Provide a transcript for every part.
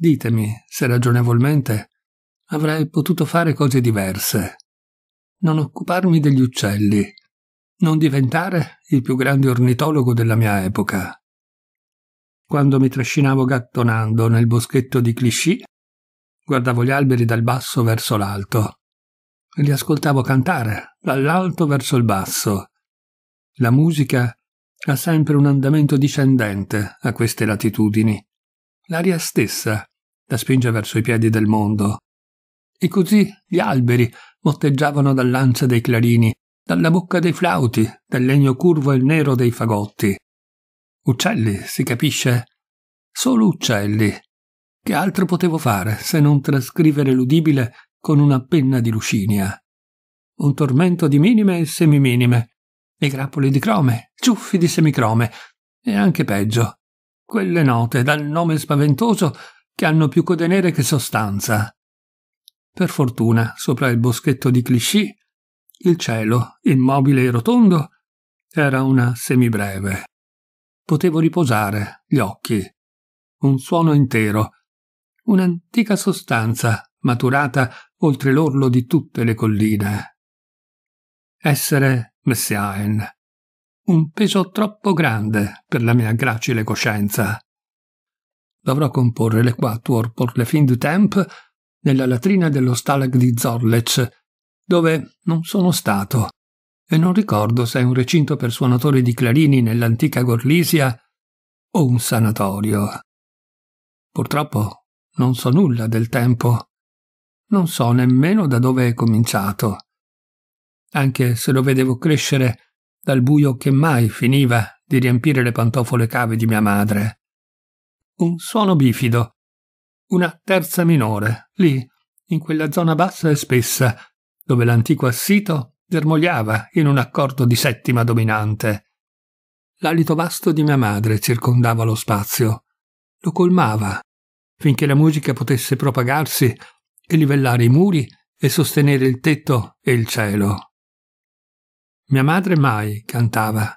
Ditemi se ragionevolmente avrei potuto fare cose diverse. Non occuparmi degli uccelli. Non diventare il più grande ornitologo della mia epoca. Quando mi trascinavo gattonando nel boschetto di Clichy, guardavo gli alberi dal basso verso l'alto e li ascoltavo cantare dall'alto verso il basso. La musica ha sempre un andamento discendente a queste latitudini. L'aria stessa la spinge verso i piedi del mondo. E così gli alberi motteggiavano dall'ancia dei clarini, dalla bocca dei flauti, dal legno curvo e nero dei fagotti. Uccelli, si capisce? Solo uccelli. Che altro potevo fare se non trascrivere l'udibile con una penna di Lucinia? Un tormento di minime e semiminime, e grappoli di crome, ciuffi di semicrome, e anche peggio. Quelle note, dal nome spaventoso, che hanno più code nere che sostanza. Per fortuna, sopra il boschetto di Clichy, il cielo, immobile e rotondo, era una semibreve. Potevo riposare gli occhi. Un suono intero, un'antica sostanza maturata oltre l'orlo di tutte le colline. Essere messiaen. Un peso troppo grande per la mia gracile coscienza dovrò comporre le quattro por le fin du tempo nella latrina dello Stalag di Zorlec, dove non sono stato, e non ricordo se è un recinto per suonatori di clarini nell'antica Gorlisia o un sanatorio. Purtroppo non so nulla del tempo, non so nemmeno da dove è cominciato, anche se lo vedevo crescere dal buio che mai finiva di riempire le pantofole cave di mia madre un suono bifido. Una terza minore, lì, in quella zona bassa e spessa, dove l'antico assito germogliava in un accordo di settima dominante. L'alito vasto di mia madre circondava lo spazio. Lo colmava, finché la musica potesse propagarsi e livellare i muri e sostenere il tetto e il cielo. Mia madre mai cantava,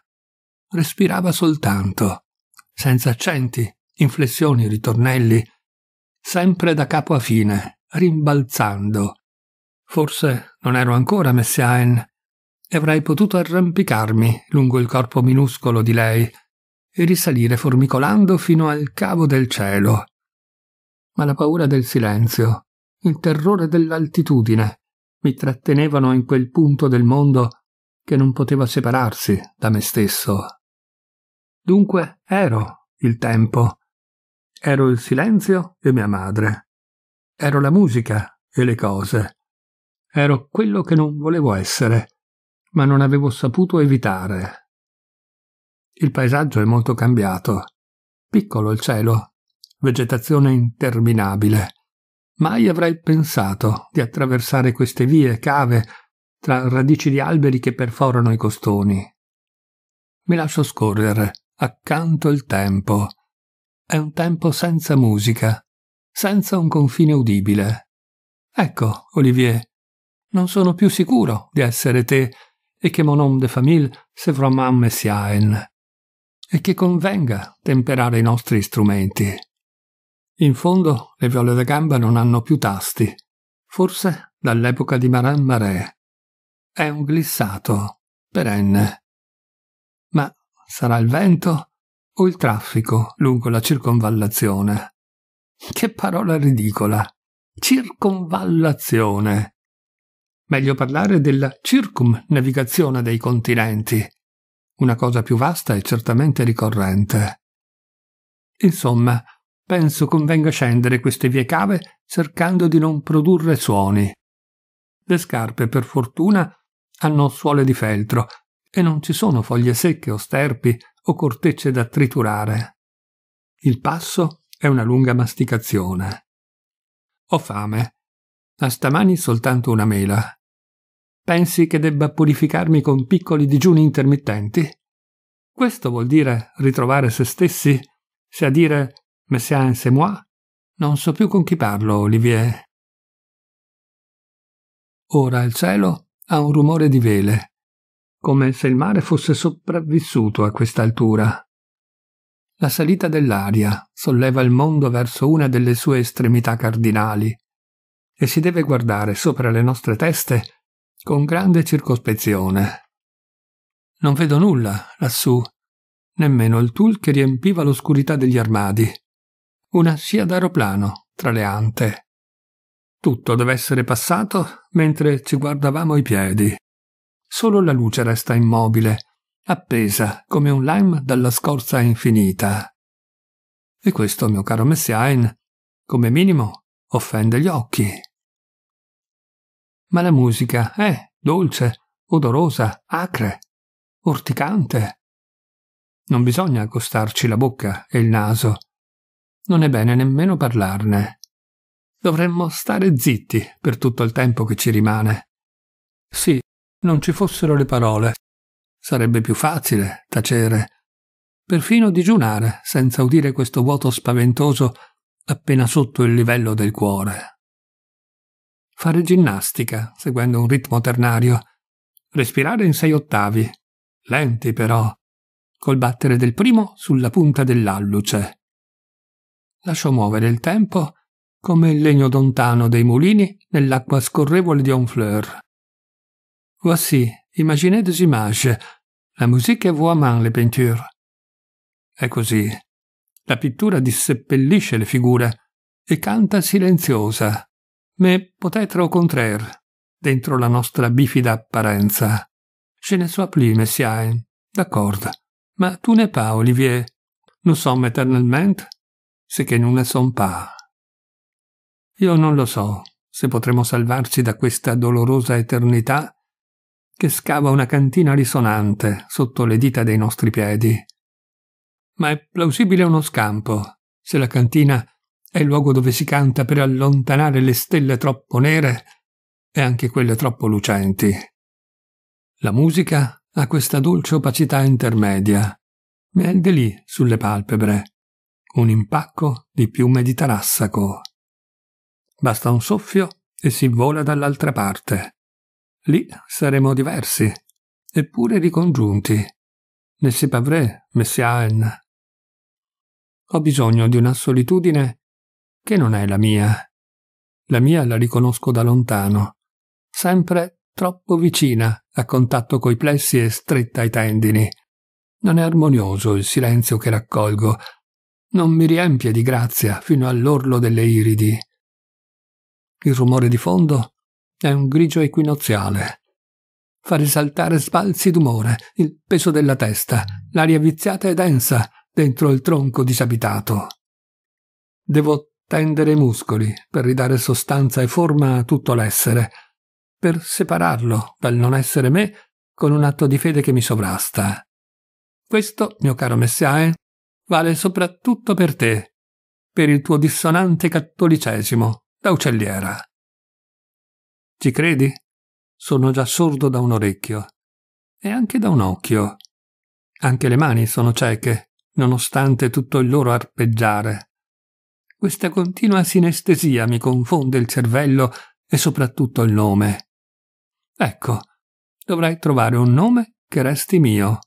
respirava soltanto, senza accenti, inflessioni, ritornelli, sempre da capo a fine, rimbalzando. Forse non ero ancora Messiaen e avrei potuto arrampicarmi lungo il corpo minuscolo di lei e risalire formicolando fino al cavo del cielo. Ma la paura del silenzio, il terrore dell'altitudine, mi trattenevano in quel punto del mondo che non poteva separarsi da me stesso. Dunque ero il tempo, Ero il silenzio e mia madre. Ero la musica e le cose. Ero quello che non volevo essere, ma non avevo saputo evitare. Il paesaggio è molto cambiato. Piccolo il cielo, vegetazione interminabile. Mai avrei pensato di attraversare queste vie cave tra radici di alberi che perforano i costoni. Mi lascio scorrere accanto il tempo è un tempo senza musica, senza un confine udibile. Ecco, Olivier, non sono più sicuro di essere te e che mon homme de famille se vraiment messiaen e che convenga temperare i nostri strumenti. In fondo le viole da gamba non hanno più tasti, forse dall'epoca di Maran Maré. È un glissato, perenne. Ma sarà il vento o il traffico lungo la circonvallazione. Che parola ridicola! Circonvallazione! Meglio parlare della circumnavigazione dei continenti, una cosa più vasta e certamente ricorrente. Insomma, penso convenga scendere queste vie cave cercando di non produrre suoni. Le scarpe, per fortuna, hanno suole di feltro e non ci sono foglie secche o sterpi o cortecce da triturare. Il passo è una lunga masticazione. Ho fame. ma stamani soltanto una mela. Pensi che debba purificarmi con piccoli digiuni intermittenti? Questo vuol dire ritrovare se stessi? Se a dire Messiaen c'est moi? Non so più con chi parlo, Olivier. Ora il cielo ha un rumore di vele come se il mare fosse sopravvissuto a quest'altura. La salita dell'aria solleva il mondo verso una delle sue estremità cardinali e si deve guardare sopra le nostre teste con grande circospezione. Non vedo nulla lassù, nemmeno il tul che riempiva l'oscurità degli armadi. Una scia d'aeroplano tra le ante. Tutto deve essere passato mentre ci guardavamo i piedi. Solo la luce resta immobile, appesa come un lime dalla scorza infinita. E questo, mio caro Messiaen, come minimo offende gli occhi. Ma la musica è dolce, odorosa, acre, urticante. Non bisogna accostarci la bocca e il naso. Non è bene nemmeno parlarne. Dovremmo stare zitti per tutto il tempo che ci rimane. Sì, non ci fossero le parole. Sarebbe più facile tacere, perfino digiunare senza udire questo vuoto spaventoso appena sotto il livello del cuore. Fare ginnastica seguendo un ritmo ternario, respirare in sei ottavi, lenti però, col battere del primo sulla punta dell'alluce. Lasciò muovere il tempo come il legno lontano dei mulini nell'acqua scorrevole di Honfleur. Voici, imaginez des images. La musique voit main les peintures. È così. La pittura disseppellisce le figure e canta silenziosa, me peut-être au contraire, dentro la nostra bifida apparenza. Je ne sois plus, Messiaen. D'accordo. Ma tu n'es pas, Olivier. Nous sommes éternellement ce che non ne son pas. Io non lo so se potremo salvarci da questa dolorosa eternità che scava una cantina risonante sotto le dita dei nostri piedi. Ma è plausibile uno scampo, se la cantina è il luogo dove si canta per allontanare le stelle troppo nere e anche quelle troppo lucenti. La musica ha questa dolce opacità intermedia, ma è lì sulle palpebre, un impacco di piume di tarassaco. Basta un soffio e si vola dall'altra parte. Lì saremo diversi, eppure ricongiunti. Ne si pavré, messiaen. Ho bisogno di una solitudine che non è la mia. La mia la riconosco da lontano, sempre troppo vicina, a contatto coi plessi e stretta ai tendini. Non è armonioso il silenzio che raccolgo, non mi riempie di grazia fino all'orlo delle iridi. Il rumore di fondo è un grigio equinoziale. Fa risaltare sbalzi d'umore, il peso della testa, l'aria viziata e densa dentro il tronco disabitato. Devo tendere i muscoli per ridare sostanza e forma a tutto l'essere, per separarlo dal non essere me con un atto di fede che mi sovrasta. Questo, mio caro Messiae, vale soprattutto per te, per il tuo dissonante cattolicesimo da uccelliera. Ci credi? Sono già sordo da un orecchio. E anche da un occhio. Anche le mani sono cieche, nonostante tutto il loro arpeggiare. Questa continua sinestesia mi confonde il cervello e soprattutto il nome. Ecco, dovrai trovare un nome che resti mio.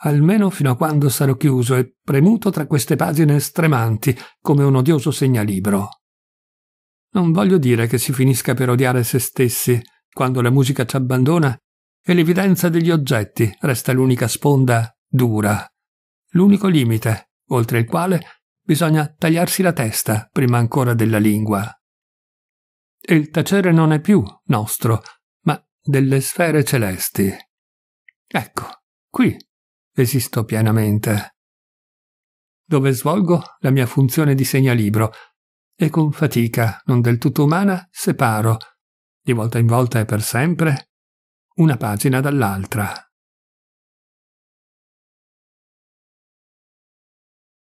Almeno fino a quando sarò chiuso e premuto tra queste pagine stremanti come un odioso segnalibro. Non voglio dire che si finisca per odiare se stessi quando la musica ci abbandona e l'evidenza degli oggetti resta l'unica sponda dura, l'unico limite oltre il quale bisogna tagliarsi la testa prima ancora della lingua. E il tacere non è più nostro, ma delle sfere celesti. Ecco, qui esisto pienamente. Dove svolgo la mia funzione di segnalibro e con fatica non del tutto umana separo, di volta in volta e per sempre, una pagina dall'altra.